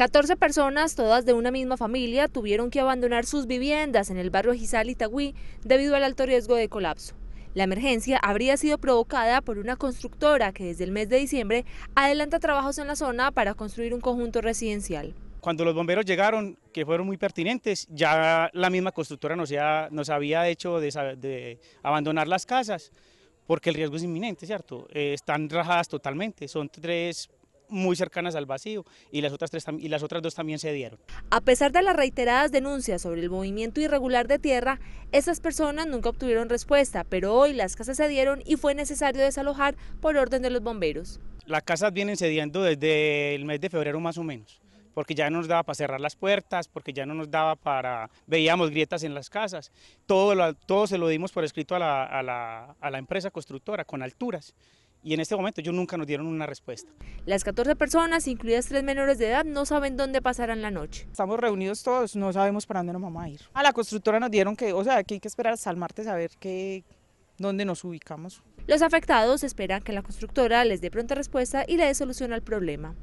14 personas, todas de una misma familia, tuvieron que abandonar sus viviendas en el barrio Gizal Itagüí debido al alto riesgo de colapso. La emergencia habría sido provocada por una constructora que desde el mes de diciembre adelanta trabajos en la zona para construir un conjunto residencial. Cuando los bomberos llegaron, que fueron muy pertinentes, ya la misma constructora nos, ya, nos había hecho de, abandonar las casas, porque el riesgo es inminente, ¿cierto? Eh, están rajadas totalmente, son tres muy cercanas al vacío y las, otras tres, y las otras dos también se dieron. A pesar de las reiteradas denuncias sobre el movimiento irregular de tierra, esas personas nunca obtuvieron respuesta, pero hoy las casas se dieron y fue necesario desalojar por orden de los bomberos. Las casas vienen cediendo desde el mes de febrero más o menos porque ya no nos daba para cerrar las puertas, porque ya no nos daba para... veíamos grietas en las casas. Todo, todo se lo dimos por escrito a la empresa constructora, con alturas y en este momento ellos nunca nos dieron una respuesta. Las 14 personas, incluidas tres menores de edad, no saben dónde pasarán la noche. Estamos reunidos todos, no sabemos para dónde nos vamos a ir. A la constructora nos dieron que, o sea, aquí hay que esperar hasta el martes a ver qué, dónde nos ubicamos. Los afectados esperan que la constructora les dé pronta respuesta y le dé solución al problema.